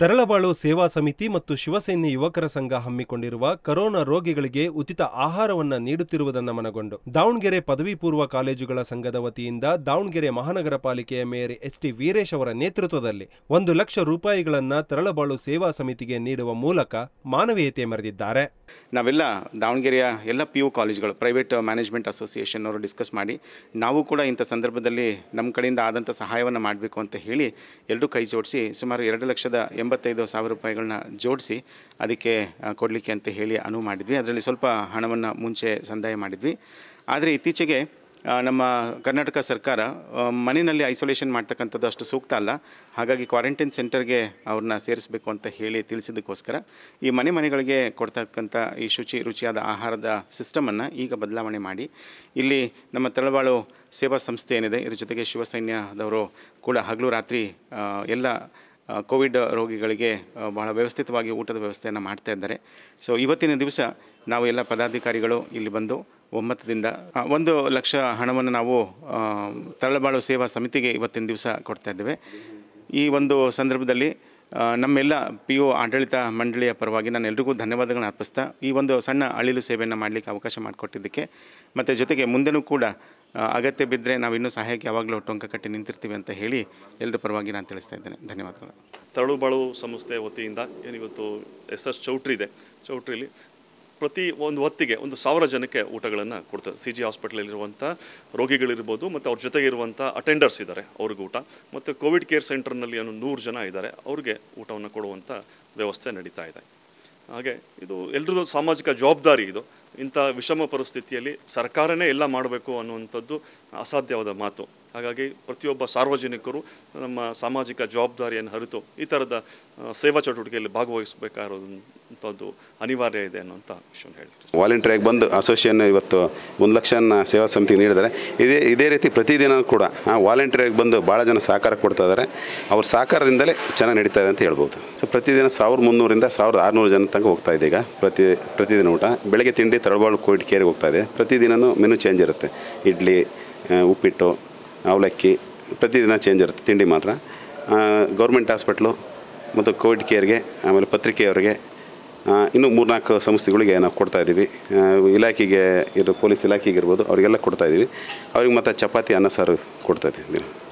ತರಳಬಾಳು ಸೇವಾ ಸಮಿತಿ ಮತ್ತು ಶಿವಸೇನೆ ಯುವಕರ ಸಂಘ ಹಮ್ಮಿಕೊಂಡಿರುವ ಕರೋನಾ ರೋಗಿಗಳಿಗೆ ಉಚಿತ ಆಹಾರವನ್ನು ನೀಡುತ್ತಿರುವುದನ್ನು ಮನಗೊಂಡು ದಾವಣಗೆರೆ ಪದವಿ ಪೂರ್ವ ಕಾಲೇಜುಗಳ ಸಂಘದ ವತಿಯಿಂದ ದಾವಣಗೆರೆ ಮಹಾನಗರ ಪಾಲಿಕೆಯ ಮೇಯರ್ ಎಚ್ ಟಿ ವೀರೇಶ್ ಅವರ ನೇತೃತ್ವದಲ್ಲಿ ಒಂದು ಲಕ್ಷ ರೂಪಾಯಿಗಳನ್ನು ತರಳಬಾಳು ಸೇವಾ ಸಮಿತಿಗೆ ನೀಡುವ ಮೂಲಕ ಮಾನವೀಯತೆ ಮೆರೆದಿದ್ದಾರೆ ನಾವೆಲ್ಲ ದಾವಣಗೆರೆಯ ಎಲ್ಲ ಪಿ ಯು ಕಾಲೇಜುಗಳು ಪ್ರೈವೇಟ್ ಮ್ಯಾನೇಜ್ಮೆಂಟ್ ಅಸೋಸಿಯೇಷನ್ ಅವರು ಡಿಸ್ಕಸ್ ಮಾಡಿ ನಾವು ಕೂಡ ಇಂಥ ಸಂದರ್ಭದಲ್ಲಿ ನಮ್ಮ ಕಡೆಯಿಂದ ಆದಂಥ ಸಹಾಯವನ್ನು ಮಾಡಬೇಕು ಅಂತ ಹೇಳಿ ಎಲ್ಲರೂ ಕೈ ಜೋಡಿಸಿ ಸುಮಾರು ಎರಡು ಲಕ್ಷದ ಎಂಬತ್ತೈದು ಸಾವಿರ ರೂಪಾಯಿಗಳನ್ನ ಜೋಡಿಸಿ ಅದಕ್ಕೆ ಕೊಡಲಿಕ್ಕೆ ಅಂತ ಹೇಳಿ ಅನುವು ಮಾಡಿದ್ವಿ ಅದರಲ್ಲಿ ಸ್ವಲ್ಪ ಹಣವನ್ನು ಮುಂಚೆ ಸಂದಾಯ ಮಾಡಿದ್ವಿ ಆದರೆ ಇತ್ತೀಚೆಗೆ ನಮ್ಮ ಕರ್ನಾಟಕ ಸರ್ಕಾರ ಮನೆಯಲ್ಲಿ ಐಸೋಲೇಷನ್ ಮಾಡ್ತಕ್ಕಂಥದ್ದು ಅಷ್ಟು ಸೂಕ್ತ ಅಲ್ಲ ಹಾಗಾಗಿ ಕ್ವಾರಂಟೈನ್ ಸೆಂಟರ್ಗೆ ಅವ್ರನ್ನ ಸೇರಿಸಬೇಕು ಅಂತ ಹೇಳಿ ತಿಳಿಸಿದ್ದಕ್ಕೋಸ್ಕರ ಈ ಮನೆ ಮನೆಗಳಿಗೆ ಕೊಡ್ತಕ್ಕಂಥ ಈ ಶುಚಿ ರುಚಿಯಾದ ಆಹಾರದ ಸಿಸ್ಟಮನ್ನು ಈಗ ಬದಲಾವಣೆ ಮಾಡಿ ಇಲ್ಲಿ ನಮ್ಮ ತಳವಾಳು ಸೇವಾ ಸಂಸ್ಥೆ ಏನಿದೆ ಇದ್ರ ಜೊತೆಗೆ ಶಿವಸೈನ್ಯದವರು ಕೂಡ ಹಗಲು ರಾತ್ರಿ ಎಲ್ಲ ಕೋವಿಡ್ ರೋಗಿಗಳಿಗೆ ಬಹಳ ವ್ಯವಸ್ಥಿತವಾಗಿ ಊಟದ ವ್ಯವಸ್ಥೆಯನ್ನು ಮಾಡ್ತಾ ಇದ್ದಾರೆ ಸೊ ಇವತ್ತಿನ ದಿವಸ ನಾವು ಎಲ್ಲ ಪದಾಧಿಕಾರಿಗಳು ಇಲ್ಲಿ ಬಂದು ಒಮ್ಮತದಿಂದ ಒಂದು ಲಕ್ಷ ಹಣವನ್ನು ನಾವು ತರಳಬಾಳು ಸೇವಾ ಸಮಿತಿಗೆ ಇವತ್ತಿನ ದಿವಸ ಕೊಡ್ತಾ ಇದ್ದೇವೆ ಈ ಒಂದು ಸಂದರ್ಭದಲ್ಲಿ ನಮ್ಮೆಲ್ಲ ಪಿ ಯು ಆಡಳಿತ ಮಂಡಳಿಯ ಪರವಾಗಿ ನಾನು ಎಲ್ರಿಗೂ ಧನ್ಯವಾದಗಳನ್ನು ಅರ್ಪಿಸ್ತಾ ಈ ಒಂದು ಸಣ್ಣ ಅಳಿಲು ಸೇವೆಯನ್ನು ಮಾಡಲಿಕ್ಕೆ ಅವಕಾಶ ಮಾಡಿಕೊಟ್ಟಿದ್ದಕ್ಕೆ ಮತ್ತು ಜೊತೆಗೆ ಮುಂದೆನೂ ಕೂಡ ಅಗತ್ಯ ಬಿದ್ದರೆ ನಾವು ಇನ್ನೂ ಸಹಾಯಕ್ಕೆ ಯಾವಾಗಲೂ ಟೊಂಕ ಕಟ್ಟಿ ನಿಂತಿರ್ತೀವಿ ಅಂತ ಹೇಳಿ ಎಲ್ಲರ ಪರವಾಗಿ ನಾನು ತಿಳಿಸ್ತಾ ಇದ್ದೇನೆ ಧನ್ಯವಾದಗಳು ತಳುಬಳು ಸಂಸ್ಥೆ ವತಿಯಿಂದ ಏನಿವತ್ತು ಎಸ್ ಎಸ್ ಚೌಟ್ರಿ ಇದೆ ಚೌಟ್ರಿಲಿ ಪ್ರತಿ ಒಂದು ಹೊತ್ತಿಗೆ ಒಂದು ಸಾವಿರ ಜನಕ್ಕೆ ಊಟಗಳನ್ನು ಕೊಡ್ತಾರೆ ಸಿ ಜಿ ಹಾಸ್ಪಿಟ್ಲಲ್ಲಿರುವಂಥ ರೋಗಿಗಳಿರ್ಬೋದು ಮತ್ತು ಅವ್ರ ಜೊತೆಗೆ ಇರುವಂಥ ಅಟೆಂಡರ್ಸ್ ಇದ್ದಾರೆ ಅವ್ರಿಗೆ ಊಟ ಮತ್ತು ಕೋವಿಡ್ ಕೇರ್ ಸೆಂಟರ್ನಲ್ಲಿ ಏನು ನೂರು ಜನ ಇದ್ದಾರೆ ಅವ್ರಿಗೆ ಊಟವನ್ನು ಕೊಡುವಂಥ ವ್ಯವಸ್ಥೆ ನಡೀತಾ ಇದೆ ಹಾಗೆ ಇದು ಎಲ್ರದ್ದು ಸಾಮಾಜಿಕ ಜವಾಬ್ದಾರಿ ಇದು ಇಂಥ ವಿಷಮ ಪರಿಸ್ಥಿತಿಯಲ್ಲಿ ಸರ್ಕಾರನೇ ಎಲ್ಲ ಮಾಡಬೇಕು ಅನ್ನುವಂಥದ್ದು ಅಸಾಧ್ಯವಾದ ಮಾತು ಹಾಗಾಗಿ ಪ್ರತಿಯೊಬ್ಬ ಸಾರ್ವಜನಿಕರು ನಮ್ಮ ಸಾಮಾಜಿಕ ಜವಾಬ್ದಾರಿಯನ್ನು ಹರಿತು ಈ ಥರದ ಸೇವಾ ಚಟುವಟಿಕೆಯಲ್ಲಿ ಭಾಗವಹಿಸಬೇಕಾಗಿರೋದನ್ನು ಅನ್ನುವಂಥದ್ದು ಅನಿವಾರ್ಯ ಇದೆ ಅನ್ನುವಂಥ ವಿಷಯವನ್ನು ಹೇಳ್ತೀನಿ ವಾಲಂಟಿಯರ್ ಬಂದು ಅಸೋಸಿಯೇಷನ್ ಇವತ್ತು ಒಂದು ಲಕ್ಷನ ಸೇವಾ ಸಮಿತಿ ನೀಡಿದ್ದಾರೆ ಇದೇ ಇದೇ ರೀತಿ ಪ್ರತಿದಿನ ಕೂಡ ವಾಲಂಟಿಯರ್ ಬಂದು ಭಾಳ ಜನ ಸಹಕಾರ ಕೊಡ್ತಾ ಇದ್ದಾರೆ ಅವ್ರ ಸಹಕಾರದಿಂದಲೇ ಚೆನ್ನಾಗಿ ನಡೀತಾ ಇದೆ ಅಂತ ಹೇಳ್ಬೋದು ಸೊ ಪ್ರತಿದಿನ ಸಾವಿರದ ಮುನ್ನೂರಿಂದ ಸಾವಿರದ ಆರುನೂರು ಜನ ತನಕ ಹೋಗ್ತಾ ಇದೆ ಈಗ ಪ್ರತಿ ಪ್ರತಿದಿನ ಊಟ ಬೆಳಗ್ಗೆ ತಿಂಡಿ ತಳಬಾಳು ಕೋವಿಡ್ ಕೇರಿಗೆ ಹೋಗ್ತಾ ಇದೆ ಪ್ರತಿದಿನವೂ ಮೆನು ಚೇಂಜ್ ಇರುತ್ತೆ ಇಡ್ಲಿ ಉಪ್ಪಿಟ್ಟು ಅವಲಕ್ಕಿ ಪ್ರತಿದಿನ ಚೇಂಜ್ ಇರುತ್ತೆ ತಿಂಡಿ ಮಾತ್ರ ಗೌರ್ಮೆಂಟ್ ಹಾಸ್ಪಿಟ್ಲು ಮತ್ತು ಕೋವಿಡ್ ಕೇರ್ಗೆ ಆಮೇಲೆ ಪತ್ರಿಕೆಯವರಿಗೆ ಇನ್ನು ಮೂರ್ನಾಲ್ಕು ಸಂಸ್ಥೆಗಳಿಗೆ ನಾವು ಕೊಡ್ತಾ ಇದ್ದೀವಿ ಇಲಾಖೆಗೆ ಇರೋ ಪೊಲೀಸ್ ಇಲಾಖೆಗೆ ಇರ್ಬೋದು ಅವರಿಗೆಲ್ಲ ಇದ್ದೀವಿ ಅವ್ರಿಗೆ ಮತ್ತು ಚಪಾತಿ ಅನ್ನ ಸಾರು ಇದ್ದೀವಿ